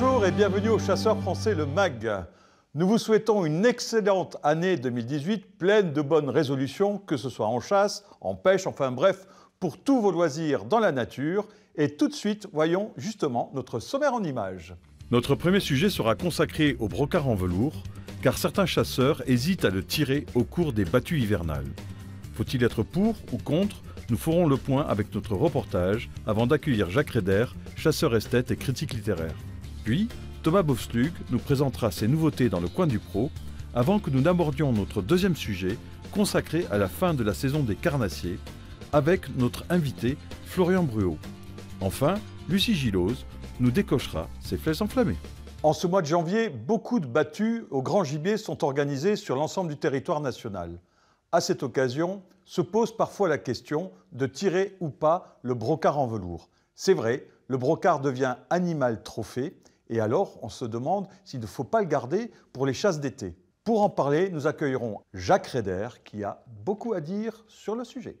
Bonjour et bienvenue au Chasseur français Le MAG. Nous vous souhaitons une excellente année 2018 pleine de bonnes résolutions, que ce soit en chasse, en pêche, enfin bref, pour tous vos loisirs dans la nature. Et tout de suite, voyons justement notre sommaire en images. Notre premier sujet sera consacré au brocard en velours, car certains chasseurs hésitent à le tirer au cours des battues hivernales. Faut-il être pour ou contre nous ferons le point avec notre reportage avant d'accueillir Jacques Reder, chasseur esthète et critique littéraire. Thomas Bovslug nous présentera ses nouveautés dans le coin du pro, avant que nous n'abordions notre deuxième sujet, consacré à la fin de la saison des Carnassiers, avec notre invité Florian Bruot. Enfin, Lucie Gillose nous décochera ses flèches enflammées. En ce mois de janvier, beaucoup de battues au grand gibier sont organisées sur l'ensemble du territoire national. À cette occasion, se pose parfois la question de tirer ou pas le brocard en velours. C'est vrai, le brocard devient animal trophée et alors, on se demande s'il ne faut pas le garder pour les chasses d'été. Pour en parler, nous accueillerons Jacques Reder, qui a beaucoup à dire sur le sujet.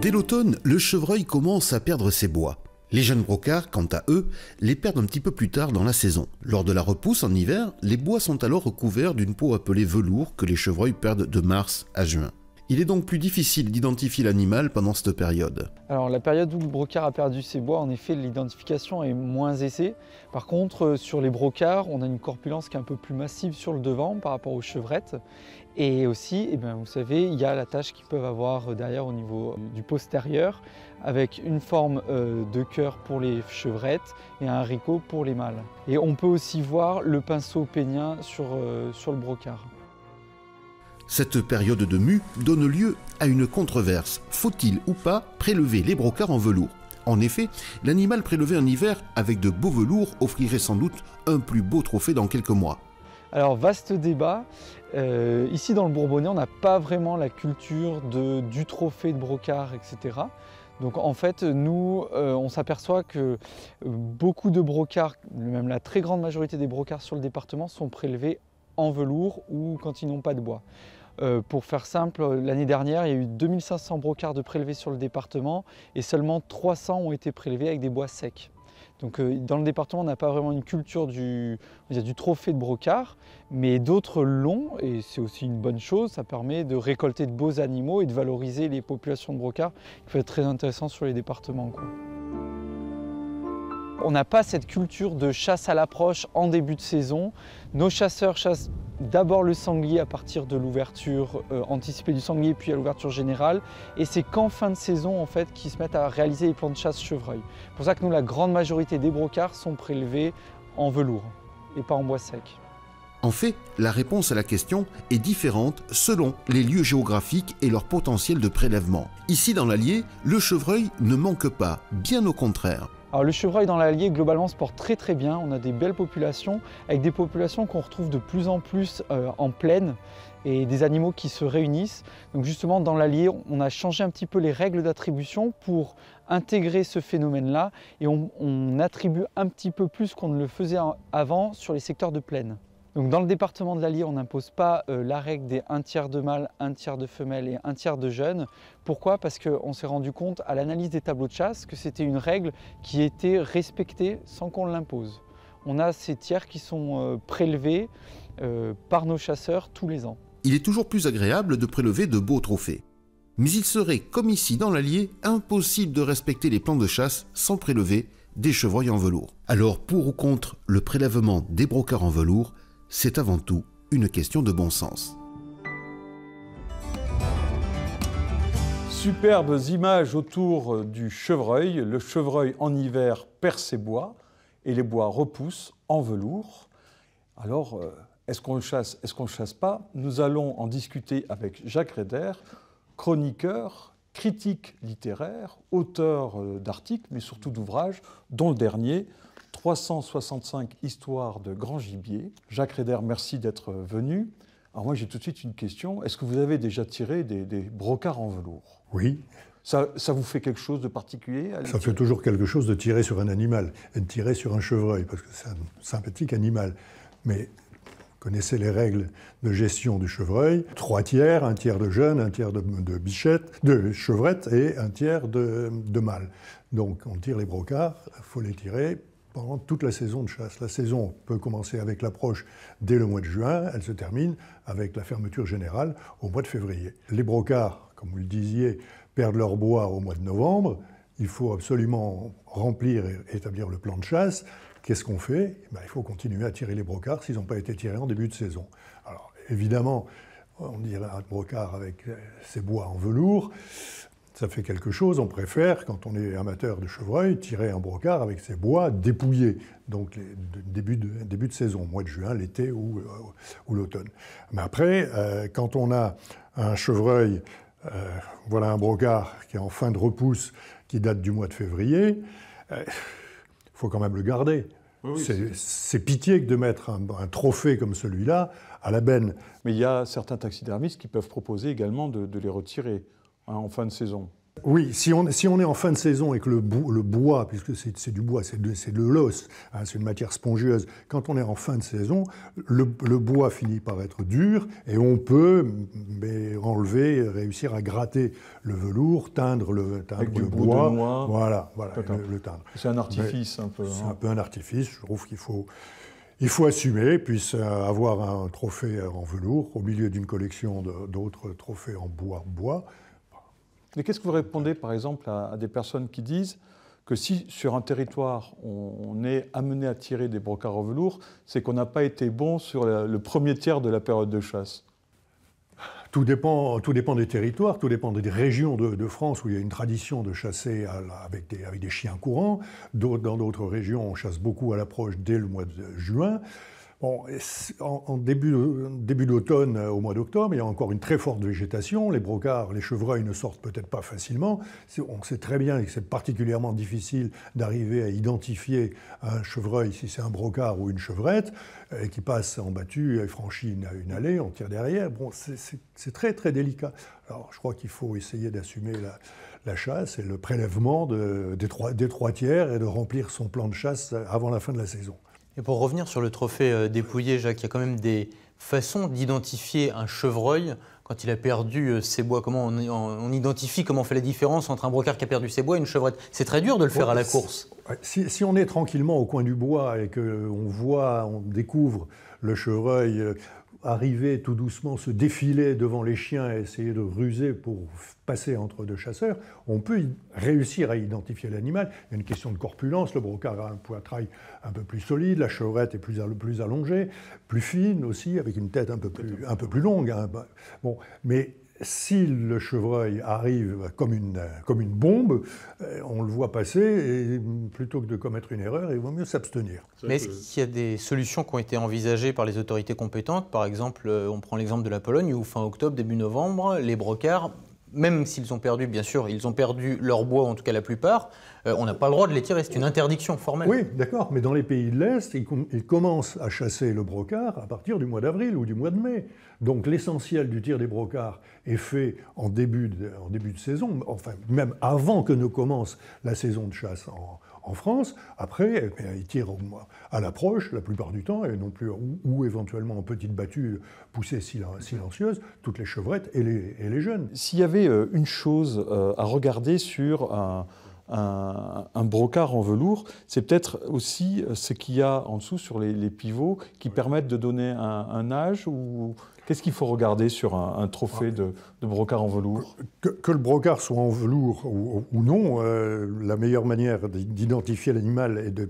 Dès l'automne, le chevreuil commence à perdre ses bois. Les jeunes brocards, quant à eux, les perdent un petit peu plus tard dans la saison. Lors de la repousse en hiver, les bois sont alors recouverts d'une peau appelée velours que les chevreuils perdent de mars à juin. Il est donc plus difficile d'identifier l'animal pendant cette période. Alors la période où le brocard a perdu ses bois, en effet, l'identification est moins aisée. Par contre, euh, sur les brocards, on a une corpulence qui est un peu plus massive sur le devant par rapport aux chevrettes. Et aussi, eh ben, vous savez, il y a la tâche qu'ils peuvent avoir euh, derrière au niveau euh, du postérieur, avec une forme de cœur pour les chevrettes et un ricot pour les mâles. Et on peut aussi voir le pinceau pénien sur, sur le brocard. Cette période de mue donne lieu à une controverse. Faut-il ou pas prélever les brocards en velours en effet, l'animal prélevé en hiver avec de beaux velours offrirait sans doute un plus beau trophée dans quelques mois. Alors vaste débat. Euh, ici dans le Bourbonnais, on n'a pas vraiment la culture du trophée de brocard, etc. Donc en fait, nous, euh, on s'aperçoit que euh, beaucoup de brocards, même la très grande majorité des brocards sur le département, sont prélevés en velours ou quand ils n'ont pas de bois. Euh, pour faire simple, euh, l'année dernière, il y a eu 2500 brocards de prélevés sur le département et seulement 300 ont été prélevés avec des bois secs. Donc euh, dans le département, on n'a pas vraiment une culture du, trophée de brocard, mais d'autres l'ont, et c'est aussi une bonne chose, ça permet de récolter de beaux animaux et de valoriser les populations de brocards, qui peut être très intéressant sur les départements. On n'a pas cette culture de chasse à l'approche en début de saison. Nos chasseurs chassent d'abord le sanglier à partir de l'ouverture euh, anticipée du sanglier, puis à l'ouverture générale. Et c'est qu'en fin de saison, en fait, qu'ils se mettent à réaliser les plans de chasse chevreuil. C'est pour ça que nous, la grande majorité des brocards sont prélevés en velours et pas en bois sec. En fait, la réponse à la question est différente selon les lieux géographiques et leur potentiel de prélèvement. Ici dans l'Allier, le chevreuil ne manque pas, bien au contraire. Alors le chevreuil dans l'Allier globalement se porte très très bien, on a des belles populations, avec des populations qu'on retrouve de plus en plus euh, en plaine et des animaux qui se réunissent. Donc justement dans l'Allier on a changé un petit peu les règles d'attribution pour intégrer ce phénomène-là et on attribue un petit peu plus qu'on ne le faisait avant sur les secteurs de plaine dans le département de l'Allier, on n'impose pas euh, la règle des un tiers de mâles, un tiers de femelles et un tiers de jeunes. Pourquoi Parce qu'on s'est rendu compte à l'analyse des tableaux de chasse que c'était une règle qui était respectée sans qu'on l'impose. On a ces tiers qui sont euh, prélevés euh, par nos chasseurs tous les ans. Il est toujours plus agréable de prélever de beaux trophées. Mais il serait, comme ici dans l'Allier, impossible de respecter les plans de chasse sans prélever des chevreuils en velours. Alors pour ou contre le prélèvement des brocards en velours, c'est avant tout une question de bon sens. Superbes images autour du chevreuil. Le chevreuil en hiver perd ses bois et les bois repoussent en velours. Alors, euh, est-ce qu'on le chasse, est-ce qu'on le chasse pas Nous allons en discuter avec Jacques Reder, chroniqueur, critique littéraire, auteur euh, d'articles, mais surtout d'ouvrages, dont le dernier, 365 histoires de grand gibier Jacques Reder, merci d'être venu. Alors moi j'ai tout de suite une question. Est-ce que vous avez déjà tiré des, brocards en velours Oui. Ça, vous fait quelque chose de particulier Ça fait toujours quelque chose de tirer sur un animal, et de tirer sur un chevreuil, parce que c'est un sympathique animal. Mais connaissez les règles de gestion du chevreuil. Trois tiers, un tiers de jeunes, un tiers de, de de chevrettes, et un tiers de, mâles. Donc on tire les brocards, il faut les tirer pendant toute la saison de chasse. La saison peut commencer avec l'approche dès le mois de juin, elle se termine avec la fermeture générale au mois de février. Les brocards, comme vous le disiez, perdent leur bois au mois de novembre. Il faut absolument remplir et établir le plan de chasse. Qu'est-ce qu'on fait eh ben, Il faut continuer à tirer les brocards s'ils n'ont pas été tirés en début de saison. Alors évidemment, on dirait un brocard avec ses bois en velours ça fait quelque chose. On préfère, quand on est amateur de chevreuil, tirer un brocard avec ses bois dépouillés, donc début, de, début de saison, mois de juin, l'été ou, euh, ou l'automne. Mais après, euh, quand on a un chevreuil, euh, voilà un brocard qui est en fin de repousse, qui date du mois de février, il faut quand même le garder. c'est pitié que de mettre un, trophée comme celui-là à la benne. Mais il y a certains taxidermistes qui peuvent proposer également de les retirer Hein, en fin de saison. Oui, si on, est en fin de saison et que le, bois, puisque c'est, du bois, c'est de, l'os, hein, c'est une matière spongieuse, quand on est en fin de saison, le, bois finit par être dur et on peut mais, enlever, réussir à gratter le velours, teindre le, teindre du bois. De noix, voilà, voilà le, teindre. C'est un artifice un peu. C'est hein. un peu un artifice, je trouve qu'il faut. Il faut assumer, puis euh, avoir un trophée en velours au milieu d'une collection d'autres trophées en bois-bois. Mais qu'est-ce que vous répondez, par exemple, à, des personnes qui disent que si sur un territoire on, est amené à tirer des brocards au velours, c'est qu'on n'a pas été bon sur le premier tiers de la période de chasse tout dépend, tout dépend des territoires, tout dépend des régions de, France où il y a une tradition de chasser avec, des, avec, des, chiens courants. Dans d'autres régions, on chasse beaucoup à l'approche dès le mois de juin en, début, début d'automne, euh, au mois d'octobre, il y a encore une très forte végétation. Les brocards, les chevreuils ne sortent peut-être pas facilement. On sait très bien que c'est particulièrement difficile d'arriver à identifier un chevreuil si c'est un brocard ou une chevrette, et euh, qui passe en battue, et franchit une, allée, on tire derrière. Bon, c'est très très délicat. Alors, je crois qu'il faut essayer d'assumer la, chasse et le prélèvement des trois tiers et de remplir son plan de chasse avant la fin de la saison. Et pour revenir sur le trophée euh, dépouillé, Jacques, il y a quand même des façons d'identifier un chevreuil quand il a perdu euh, ses bois. Comment on, identifie, comment on fait la différence entre un brocard qui a perdu ses bois et une chevrette C'est très dur de le faire à la course. Si, si, on est tranquillement au coin du bois et qu'on euh, voit, on découvre le chevreuil arriver tout doucement, se défiler devant les chiens et essayer de ruser pour passer entre deux chasseurs, on peut réussir à identifier l'animal. Il y a une question de corpulence, le brocard a un poitrail un peu plus solide, la chevrette est plus, plus allongée, plus fine aussi, avec une tête un peu plus, un peu plus longue. Hein, bah, bon, mais si le chevreuil arrive comme une, comme une bombe, euh, on le voit passer et plutôt que de commettre une erreur, il vaut mieux s'abstenir. Mais est-ce qu'il y a des solutions qui ont été envisagées par les autorités compétentes Par exemple, euh, on prend l'exemple de la Pologne où fin octobre, début novembre, les brocards même s'ils ont perdu, bien sûr, ils ont perdu leur bois, en tout cas la plupart, euh, on n'a pas le droit de les tirer, c'est une interdiction formelle. Oui, d'accord, mais dans les pays de l'Est, ils, commencent à chasser le brocard à partir du mois d'avril ou du mois de mai. Donc l'essentiel du tir des brocards est fait en début, de, en début de saison, enfin même avant que ne commence la saison de chasse en, en France. Après, eh ils tirent à l'approche la plupart du temps, et non plus, ou, éventuellement en petite battue poussée silencieuse, toutes les chevrettes et les jeunes. S'il y avait euh, une chose euh, à regarder sur un un, brocard en velours, c'est peut-être aussi euh, ce qu'il y a en dessous sur les, pivots qui permettent de donner un, âge ou qu'est-ce qu'il faut regarder sur un, trophée de, brocard en velours que, le brocard soit en velours ou, non, euh, la meilleure manière d'identifier l'animal et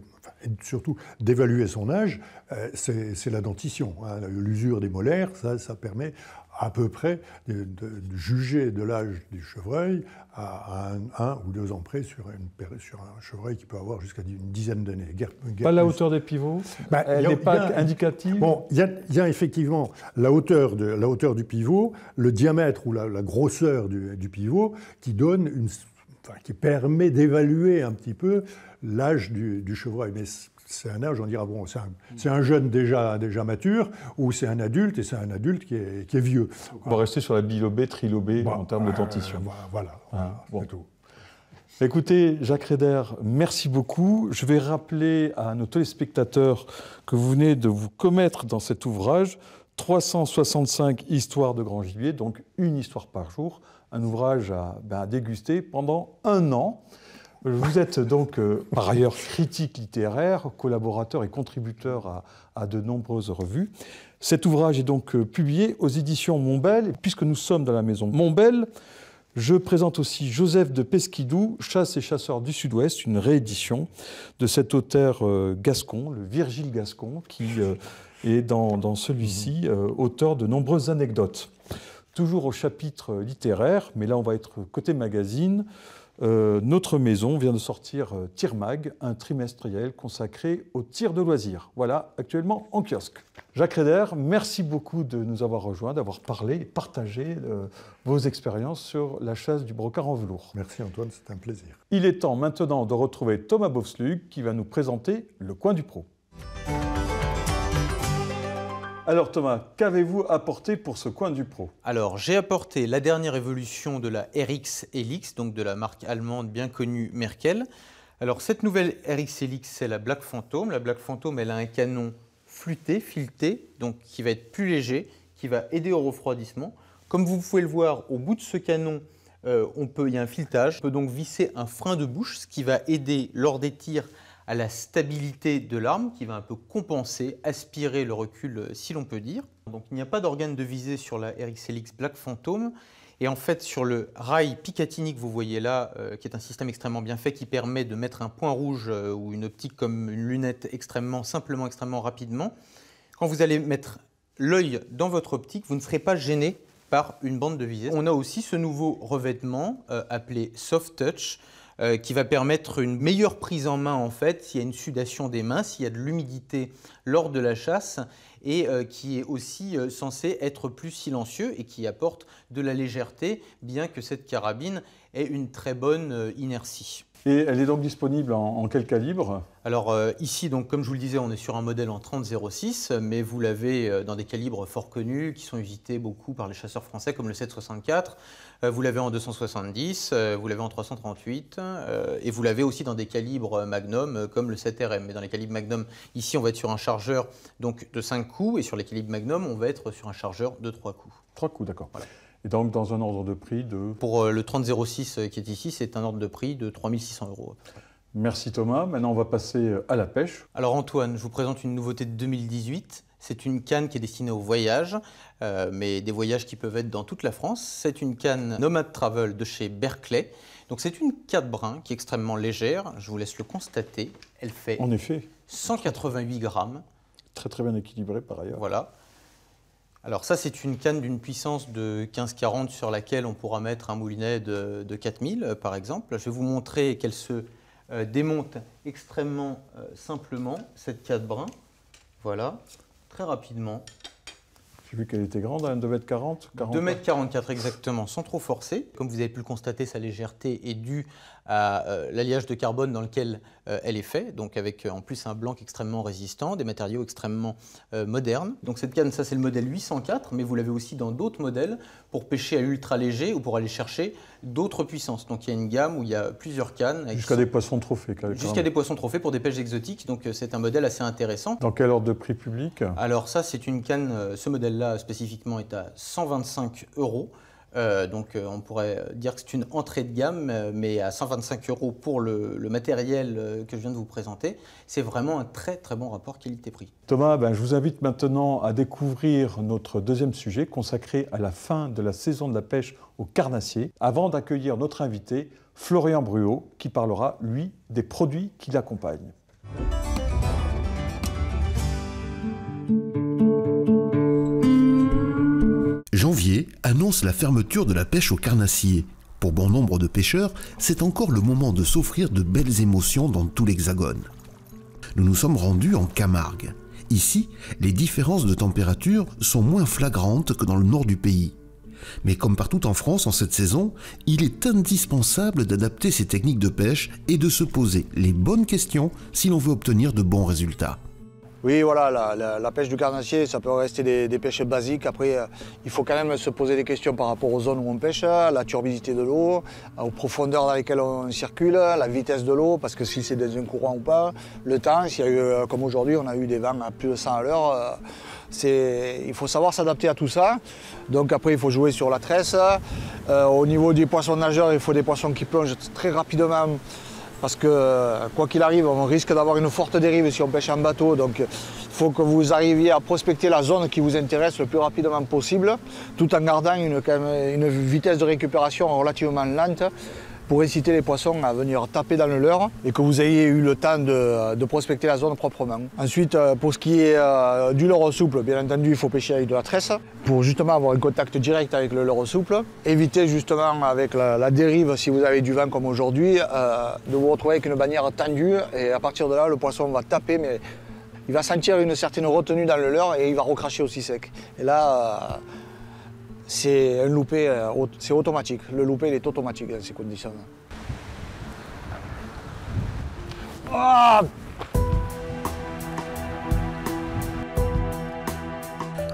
surtout d'évaluer son âge, euh, c'est la dentition. Hein. L'usure des molaires, ça permet à peu près de, juger de l'âge du chevreuil à un, ou deux ans près sur, un chevreuil qui peut avoir jusqu'à une dizaine d'années. Pas la hauteur des pivots bah, Elle n'est pas indicative Bon, il y, a effectivement la hauteur, de, la hauteur du pivot, le diamètre ou la, grosseur du, pivot qui donne qui permet d'évaluer un petit peu l'âge du, chevreuil c'est un âge, on dira, bon, c'est un, jeune déjà, déjà mature, ou c'est un adulte, et c'est un adulte qui est, qui est vieux. On va rester sur la bilobée, trilobée en termes de euh, dentition. voilà, voilà ah, bon. tout. Écoutez, Jacques Reder, merci beaucoup. Je vais rappeler à nos téléspectateurs que vous venez de vous commettre dans cet ouvrage 365 histoires de grand gibier, donc une histoire par jour, un ouvrage à, ben, à déguster pendant un an. Vous êtes donc euh, par ailleurs critique littéraire, collaborateur et contributeur à, de nombreuses revues. Cet ouvrage est donc euh, publié aux éditions Montbel. puisque nous sommes dans la maison Montbel, je présente aussi Joseph de Pesquidou, Chasse et chasseurs du Sud-Ouest, une réédition de cet auteur euh, gascon, le Virgile Gascon, qui est dans celui-ci mhm. auteur de nombreuses anecdotes. Toujours au chapitre littéraire, mais là on va être côté magazine. Euh, notre maison vient de sortir euh, Tirmag, un trimestriel consacré au tir de loisirs. Voilà, actuellement en kiosque. Jacques Reder, merci beaucoup de nous avoir rejoints, d'avoir parlé et partagé euh, vos expériences sur la chasse du brocard en velours. Merci Antoine, c'est un plaisir. Il est temps maintenant de retrouver Thomas Bovslug qui va nous présenter Le Coin du Pro. Alors Thomas, qu'avez-vous apporté pour ce coin du pro Alors j'ai apporté la dernière évolution de la RX Helix, donc de la marque allemande bien connue Merkel. Alors cette nouvelle RX Helix, c'est la Black Phantom. La Black Phantom, elle a un canon flûté, fileté, donc qui va être plus léger, qui va aider au refroidissement. Comme vous pouvez le voir, au bout de ce canon, euh, on peut, il y a un filetage. On peut donc visser un frein de bouche, ce qui va aider lors des tirs à la stabilité de l'arme qui va un peu compenser, aspirer le recul euh, si l'on peut dire. Donc il n'y a pas d'organe de visée sur la RXLX Black Phantom. Et en fait, sur le rail Picatinny que vous voyez là, euh, qui est un système extrêmement bien fait qui permet de mettre un point rouge euh, ou une optique comme une lunette extrêmement simplement, extrêmement rapidement, quand vous allez mettre l'œil dans votre optique, vous ne serez pas gêné une bande de visée. On a aussi ce nouveau revêtement euh, appelé Soft Touch euh, qui va permettre une meilleure prise en main en fait s'il y a une sudation des mains, s'il y a de l'humidité lors de la chasse et euh, qui est aussi censé être plus silencieux et qui apporte de la légèreté bien que cette carabine ait une très bonne inertie. Et elle est donc disponible en, quel calibre Alors euh, ici, donc, comme je vous le disais, on est sur un modèle en 30 mais vous l'avez euh, dans des calibres fort connus qui sont usités beaucoup par les chasseurs français comme le 764. Euh, vous l'avez en 270, vous l'avez en 338, et vous l'avez aussi dans des calibres Magnum comme le 7RM. Mais dans les calibres Magnum, ici, on va être sur un chargeur donc, de 5 coups, et sur les calibres Magnum, on va être sur un chargeur de 3 coups. 3 coups, d'accord. Voilà. Et donc dans un ordre de prix de... Pour euh, le 3006 euh, qui est ici, c'est un ordre de prix de 3600 euros. Merci Thomas. Maintenant, on va passer euh, à la pêche. Alors Antoine, je vous présente une nouveauté de 2018. C'est une canne qui est destinée au voyage, mais des voyages qui peuvent être dans toute la France. C'est une canne Nomad Travel de chez Berkeley. Donc c'est une 4 brins qui est extrêmement légère. Je vous laisse le constater. Elle fait en effet. 188 grammes. Très très bien équilibrée par ailleurs. Voilà. Alors ça, c'est une canne d'une puissance de 15-40 sur laquelle on pourra mettre un moulinet de, 4000, euh, par exemple. Je vais vous montrer qu'elle se euh, démonte extrêmement euh, simplement, cette 4 brin. Voilà, très rapidement. J'ai vu qu'elle était grande, 2m40 hein, 2m44 exactement, sans trop forcer. Comme vous avez pu le constater, sa légèreté est due à euh, l'alliage de carbone dans lequel euh, elle est faite, donc avec euh, en plus un blanc extrêmement résistant, des matériaux extrêmement modernes. Donc cette canne, ça c'est le modèle 804, mais vous l'avez aussi dans d'autres modèles pour pêcher à ultra léger ou pour aller chercher d'autres puissances. Donc il y a une gamme où il y a plusieurs cannes. Jusqu'à des poissons trophées. Jusqu'à des poissons trophées pour des pêches exotiques, donc c'est un modèle assez intéressant. Dans quel ordre de prix public Alors ça c'est une canne, ce modèle-là spécifiquement est à 125 euros. Euh, donc euh, on pourrait dire que c'est une entrée de gamme, euh, mais à 125 euros pour le, matériel que je viens de vous présenter, c'est vraiment un très très bon rapport qualité-prix. Thomas, ben, je vous invite maintenant à découvrir notre deuxième sujet consacré à la fin de la saison de la pêche au carnassier, avant d'accueillir notre invité, Florian Bruot, qui parlera, lui, des produits qui l'accompagnent. janvier annonce la fermeture de la pêche au carnassier. Pour bon nombre de pêcheurs, c'est encore le moment de s'offrir de belles émotions dans tout l'Hexagone. Nous nous sommes rendus en Camargue. Ici, les différences de température sont moins flagrantes que dans le nord du pays. Mais comme partout en France en cette saison, il est indispensable d'adapter ses techniques de pêche et de se poser les bonnes questions si l'on veut obtenir de bons résultats. Oui, voilà, la, pêche du carnassier, ça peut rester des, pêches basiques. Après, euh, il faut quand même se poser des questions par rapport aux zones où on pêche, hein, la turbidité de l'eau, euh, aux profondeurs dans lesquelles on circule, la vitesse de l'eau, parce que si c'est dans un courant ou pas, le temps, s'il euh, comme aujourd'hui, on a eu des vents à plus de 100 à l'heure, il faut savoir s'adapter à tout ça. Donc après, il faut jouer sur la tresse. au niveau des poissons nageurs, il faut des poissons qui plongent très rapidement parce que quoi qu'il arrive, on risque d'avoir une forte dérive si on pêche en bateau. Donc il faut que vous arriviez à prospecter la zone qui vous intéresse le plus rapidement possible, tout en gardant une, une vitesse de récupération relativement lente pour inciter les poissons à venir taper dans le leurre et que vous ayez eu le temps de, prospecter la zone proprement. Ensuite, euh, pour ce qui est euh, du leurre souple, bien entendu, il faut pêcher avec de la tresse pour justement avoir un contact direct avec le leurre souple. Évitez justement avec la, dérive, si vous avez du vent comme aujourd'hui, euh, de vous retrouver avec une bannière tendue et à partir de là, le poisson va taper, mais il va sentir une certaine retenue dans le leurre et il va recracher aussi sec. Et là, c'est loupé, euh, c'est automatique. Le loupé, est automatique dans ces conditions-là. Ah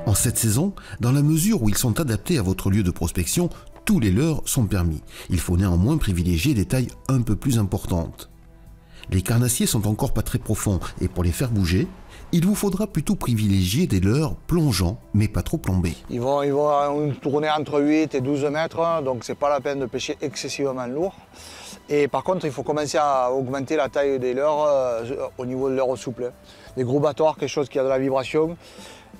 en cette saison, dans la mesure où ils sont adaptés à votre lieu de prospection, tous les leurs sont permis. Il faut néanmoins privilégier des tailles un peu plus importantes. Les carnassiers sont encore pas très profonds et pour les faire bouger, il vous faudra plutôt privilégier des leurres plongeants, mais pas trop plombés. Ils vont, ils tourner entre 8 et 12 mètres, donc c'est pas la peine de pêcher excessivement lourd. Et par contre, il faut commencer à augmenter la taille des leurres euh, au niveau de leur souple. Des gros battoirs, quelque chose qui a de la vibration.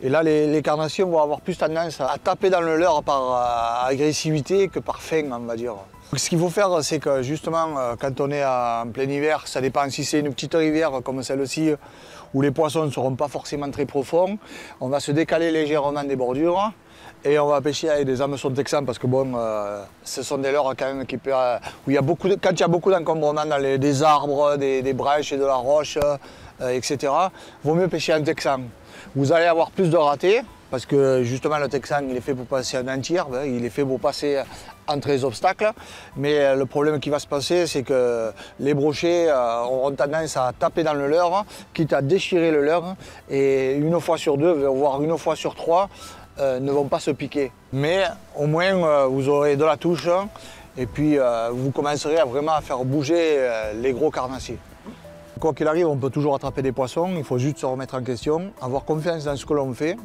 Et là, les, carnassiers carnations vont avoir plus tendance à taper dans le leurre par euh, agressivité que par faim, on va dire. Ce qu'il faut faire, c'est que justement, euh, quand on est en plein hiver, ça dépend si c'est une petite rivière comme celle-ci où les poissons ne seront pas forcément très profonds. On va se décaler légèrement des bordures et on va pêcher avec des hameçons texans parce que bon, euh, ce sont des leurres quand même qui peuvent... Euh, où il y a beaucoup quand il y a beaucoup d'encombrement dans les, des arbres, des, brèches et de la roche, euh, etc. Vaut mieux pêcher en texan. Vous allez avoir plus de ratés, parce que justement le Texan il est fait pour passer en entier, hein, il est fait pour passer entre les obstacles, mais euh, le problème qui va se passer c'est que les brochets euh, auront tendance à taper dans le leurre, hein, quitte à déchirer le leurre. Hein, et une fois sur deux, voire une fois sur trois, euh, ne vont pas se piquer. Mais au moins vous aurez de la touche, et puis vous commencerez à vraiment faire bouger les gros carnassiers. Quoi qu'il arrive, on peut toujours attraper des poissons, il faut juste se remettre en question, avoir confiance dans ce que l'on fait,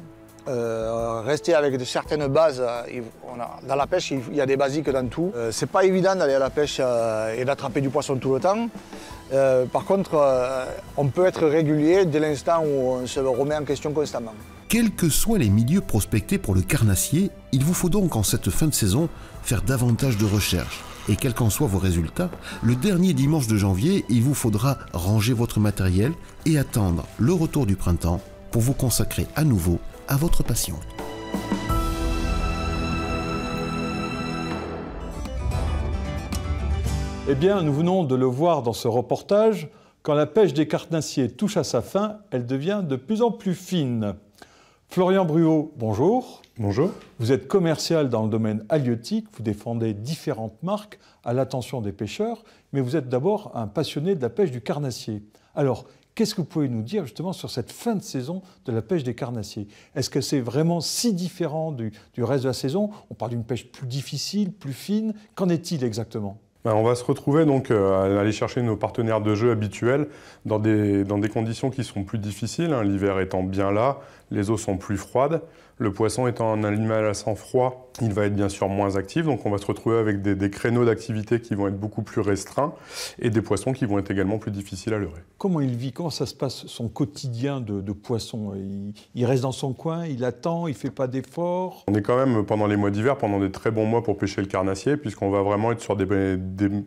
euh, rester avec de certaines bases. Euh, dans la pêche, il y a des basiques dans tout. Euh, c'est pas évident d'aller à la pêche et d'attraper du poisson tout le temps. par contre, on peut être régulier dès l'instant où on se remet en question constamment. Quels que soient les milieux prospectés pour le carnassier, il vous faut donc en cette fin de saison faire davantage de recherches. Et quels qu'en soient vos résultats, le dernier dimanche de janvier, il vous faudra ranger votre matériel et attendre le retour du printemps pour vous consacrer à nouveau à votre passion. Eh bien, nous venons de le voir dans ce reportage, quand la pêche des carnassiers touche à sa fin, elle devient de plus en plus fine. Florian Bruot, bonjour. Bonjour. Vous êtes commercial dans le domaine halieutique, vous défendez différentes marques à l'attention des pêcheurs, mais vous êtes d'abord un passionné de la pêche du carnassier. Alors, Qu'est-ce que vous pouvez nous dire justement sur cette fin de saison de la pêche des carnassiers Est-ce que c'est vraiment si différent du, reste de la saison On parle d'une pêche plus difficile, plus fine. Qu'en est-il exactement ben, on va se retrouver donc euh, à aller chercher nos partenaires de jeu habituels dans des, dans des conditions qui sont plus difficiles. Hein. L'hiver étant bien là, les eaux sont plus froides. Le poisson étant un animal à sang froid, il va être bien sûr moins actif, donc on va se retrouver avec des, créneaux d'activité qui vont être beaucoup plus restreints et des poissons qui vont être également plus difficiles à leurrer. Comment il vit Comment ça se passe son quotidien de, poisson il, reste dans son coin, il attend, il ne fait pas d'efforts On est quand même pendant les mois d'hiver, pendant des très bons mois pour pêcher le carnassier, puisqu'on va vraiment être sur des,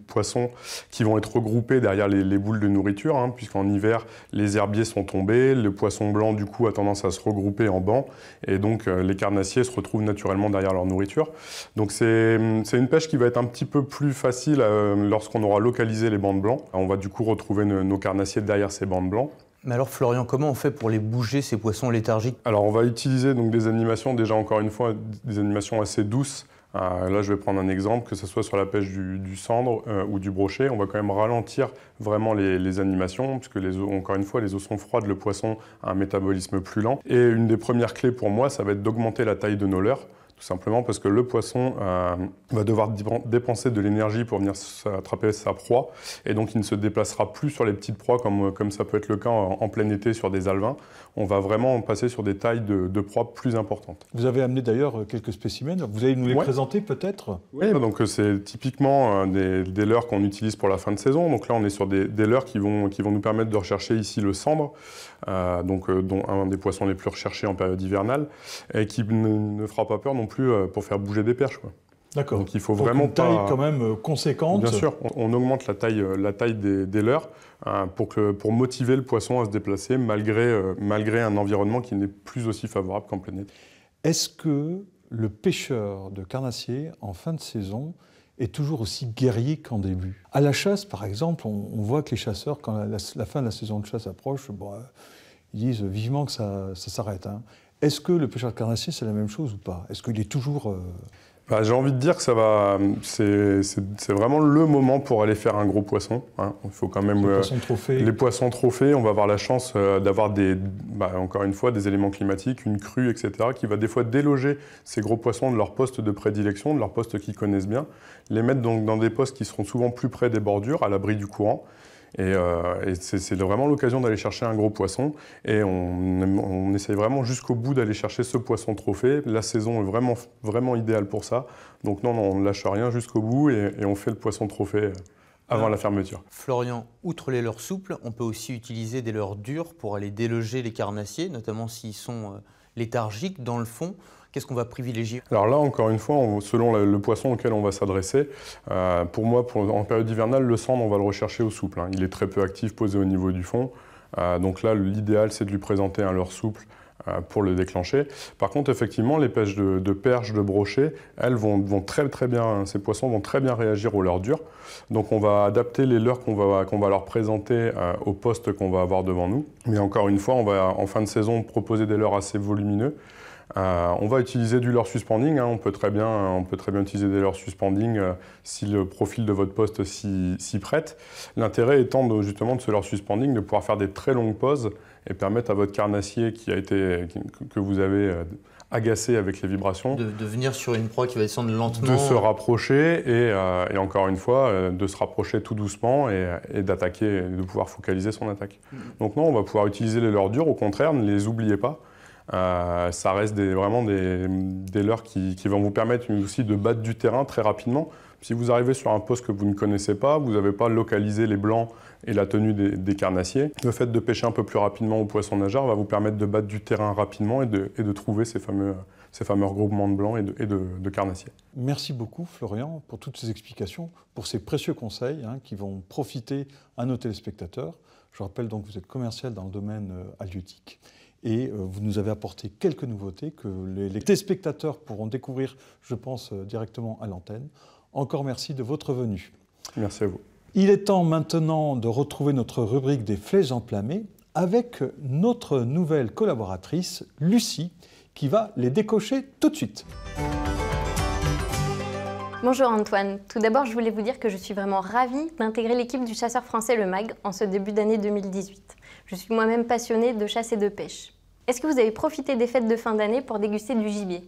poissons qui vont être regroupés derrière les, boules de nourriture, hein, puisqu'en hiver, les herbiers sont tombés, le poisson blanc du coup a tendance à se regrouper en banc, et donc donc euh, les carnassiers se retrouvent naturellement derrière leur nourriture. Donc hum, c'est une pêche qui va être un petit peu plus facile euh, lorsqu'on aura localisé les bandes blanches. On va du coup retrouver nos carnassiers derrière ces bandes blanches. Mais alors Florian, comment on fait pour les bouger ces poissons léthargiques Alors on va utiliser des animations déjà encore une fois des animations assez douces euh, là, je vais prendre un exemple, que ce soit sur la pêche du, cendre euh, ou du brochet, on va quand même ralentir vraiment les, animations, puisque les encore une fois, les eaux sont froides, le poisson a un métabolisme plus lent. Et une des premières clés pour moi, ça va être d'augmenter la taille de nos leurres. Tout simplement parce que le poisson euh, va devoir dépenser de l'énergie pour venir attraper sa proie, et donc il ne se déplacera plus sur les petites proies comme, euh, comme ça peut être le cas en, plein été sur des alvins. On va vraiment passer sur des tailles de, proies plus importantes. Vous avez amené d'ailleurs euh, quelques spécimens, vous allez nous les présenter peut-être Oui, donc c'est typiquement des, des leurres qu'on utilise pour la fin de saison. Donc là, on est sur des, des leurres qui vont, qui vont nous permettre de rechercher ici le cendre, donc, dont un des poissons les plus recherchés en période hivernale, et qui ne, fera pas peur non plus euh, pour faire bouger des perches. D'accord. Donc il faut vraiment une taille quand même euh, conséquente. Bien sûr, on, augmente la taille, euh, la taille des, des leurres hein, pour, que, pour motiver le poisson à se déplacer malgré, malgré un environnement qui n'est plus aussi favorable qu'en plein été. Est-ce que le pêcheur de carnassiers en fin de saison est toujours aussi guerrier qu'en début À la chasse, par exemple, on, voit que les chasseurs, quand la, fin de la saison de chasse approche, ils disent vivement que ça, s'arrête. Hein. Est-ce que le pêcheur de carnassier, c'est la même chose ou pas Est-ce qu'il est toujours. Euh, bah, j'ai envie de dire que ça va. C'est vraiment le moment pour aller faire un gros poisson. Hein. Il faut quand même euh, les poissons trophées. on va avoir la chance euh, d'avoir des, bah, encore une fois, des éléments climatiques, une crue, etc., qui va des fois déloger ces gros poissons de leur poste de prédilection, de leur poste qu'ils connaissent bien, les mettre donc dans des postes qui seront souvent plus près des bordures, à l'abri du courant. Et, euh, c'est vraiment l'occasion d'aller chercher un gros poisson. Et on, essaye vraiment jusqu'au bout d'aller chercher ce poisson trophée. La saison est vraiment, vraiment idéale pour ça. Donc non, on ne lâche rien jusqu'au bout et, on fait le poisson trophée avant la fermeture. Florian, outre les leurs souples, on peut aussi utiliser des leurs dures pour aller déloger les carnassiers, notamment s'ils sont euh, léthargiques dans le fond. Qu'est-ce qu'on va privilégier Alors là, encore une fois, selon le poisson auquel on va s'adresser, euh, pour moi, en période hivernale, le cendre, on va le rechercher au souple. Hein. Il est très peu actif, posé au niveau du fond. Euh, donc là, l'idéal, c'est de lui présenter un leurre souple euh, pour le déclencher. Par contre, effectivement, les pêches de, de perches, de brochets, elles vont, très très bien, hein, ces poissons vont très bien réagir aux leurres dures. Donc on va adapter les leurres qu'on va, leur présenter au poste qu'on va avoir devant nous. Mais encore une fois, on va en fin de saison proposer des leurres assez volumineux euh, on va utiliser du leur suspending, hein. on, peut très bien, utiliser des leurres suspending euh, si le profil de votre poste s'y prête. L'intérêt étant justement de ce leurre suspending de pouvoir faire des très longues pauses et permettre à votre carnassier que vous avez euh, agacé avec les vibrations. De, venir sur une proie qui va descendre lentement. De se rapprocher et, encore une fois, de se rapprocher tout doucement et, d'attaquer, de pouvoir focaliser son attaque. Mmh. Donc non, on va pouvoir utiliser les leurs durs, au contraire, ne les oubliez pas. Euh, ça reste vraiment des, leurs qui, vont vous permettre aussi de battre du terrain très rapidement. Si vous arrivez sur un poste que vous ne connaissez pas, vous n'avez pas localisé les blancs et la tenue des, carnassiers, le fait de pêcher un peu plus rapidement au poisson nageur va vous permettre de battre du terrain rapidement et de, trouver ces fameux, ces regroupements de blancs et, de, carnassiers. Merci beaucoup Florian pour toutes ces explications, pour ces précieux conseils hein, qui vont profiter à nos téléspectateurs. Je rappelle donc que vous êtes commercial dans le domaine euh, halieutique. Et euh, vous nous avez apporté quelques nouveautés que les, téléspectateurs pourront découvrir, je pense, euh, directement à l'antenne. Encore merci de votre venue. Merci à vous. Il est temps maintenant de retrouver notre rubrique des flèches enflammées avec notre nouvelle collaboratrice, Lucie, qui va les décocher tout de suite. Bonjour Antoine. Tout d'abord, je voulais vous dire que je suis vraiment ravie d'intégrer l'équipe du chasseur français Le Mag en ce début d'année 2018. Je suis moi-même passionnée de chasse et de pêche. Est-ce que vous avez profité des fêtes de fin d'année pour déguster du gibier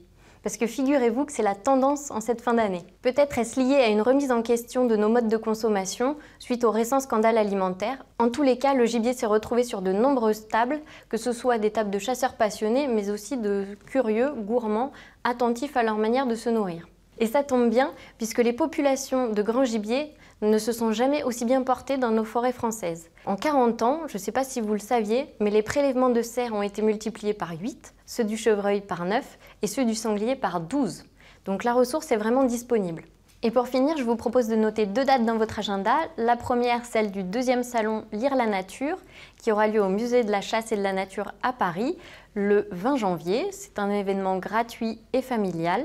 parce que figurez-vous que c'est la tendance en cette fin d'année. Peut-être est-ce lié à une remise en question de nos modes de consommation suite au récent scandale alimentaire. En tous les cas, le gibier s'est retrouvé sur de nombreuses tables, que ce soit des tables de chasseurs passionnés, mais aussi de curieux, gourmands, attentifs à leur manière de se nourrir. Et ça tombe bien, puisque les populations de grands gibiers ne se sont jamais aussi bien portés dans nos forêts françaises. En 40 ans, je ne sais pas si vous le saviez, mais les prélèvements de cerfs ont été multipliés par 8, ceux du chevreuil par 9 et ceux du sanglier par 12. Donc la ressource est vraiment disponible. Et pour finir, je vous propose de noter deux dates dans votre agenda. La première, celle du deuxième salon Lire la Nature, qui aura lieu au Musée de la Chasse et de la Nature à Paris le 20 janvier. C'est un événement gratuit et familial.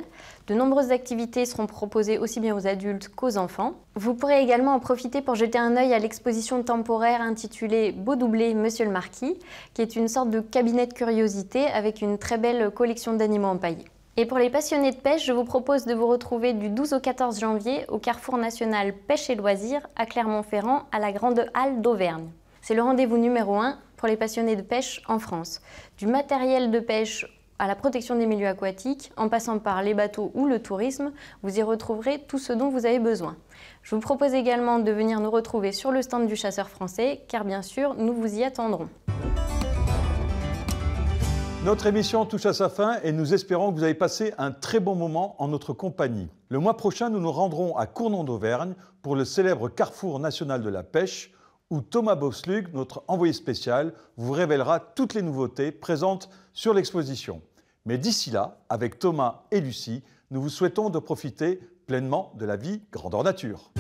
De nombreuses activités seront proposées aussi bien aux adultes qu'aux enfants. Vous pourrez également en profiter pour jeter un œil à l'exposition temporaire intitulée Beau doublé Monsieur le Marquis, qui est une sorte de cabinet de curiosité avec une très belle collection d'animaux empaillés. Et pour les passionnés de pêche, je vous propose de vous retrouver du 12 au 14 janvier au Carrefour national Pêche et Loisirs à Clermont-Ferrand à la Grande Halle d'Auvergne. C'est le rendez-vous numéro 1 pour les passionnés de pêche en France. Du matériel de pêche à la protection des milieux aquatiques, en passant par les bateaux ou le tourisme, vous y retrouverez tout ce dont vous avez besoin. Je vous propose également de venir nous retrouver sur le stand du chasseur français, car bien sûr, nous vous y attendrons. Notre émission touche à sa fin et nous espérons que vous avez passé un très bon moment en notre compagnie. Le mois prochain, nous nous rendrons à Cournon d'Auvergne pour le célèbre Carrefour national de la pêche où Thomas Boslug, notre envoyé spécial, vous révélera toutes les nouveautés présentes sur l'exposition. Mais d'ici là, avec Thomas et Lucie, nous vous souhaitons de profiter pleinement de la vie grandeur nature.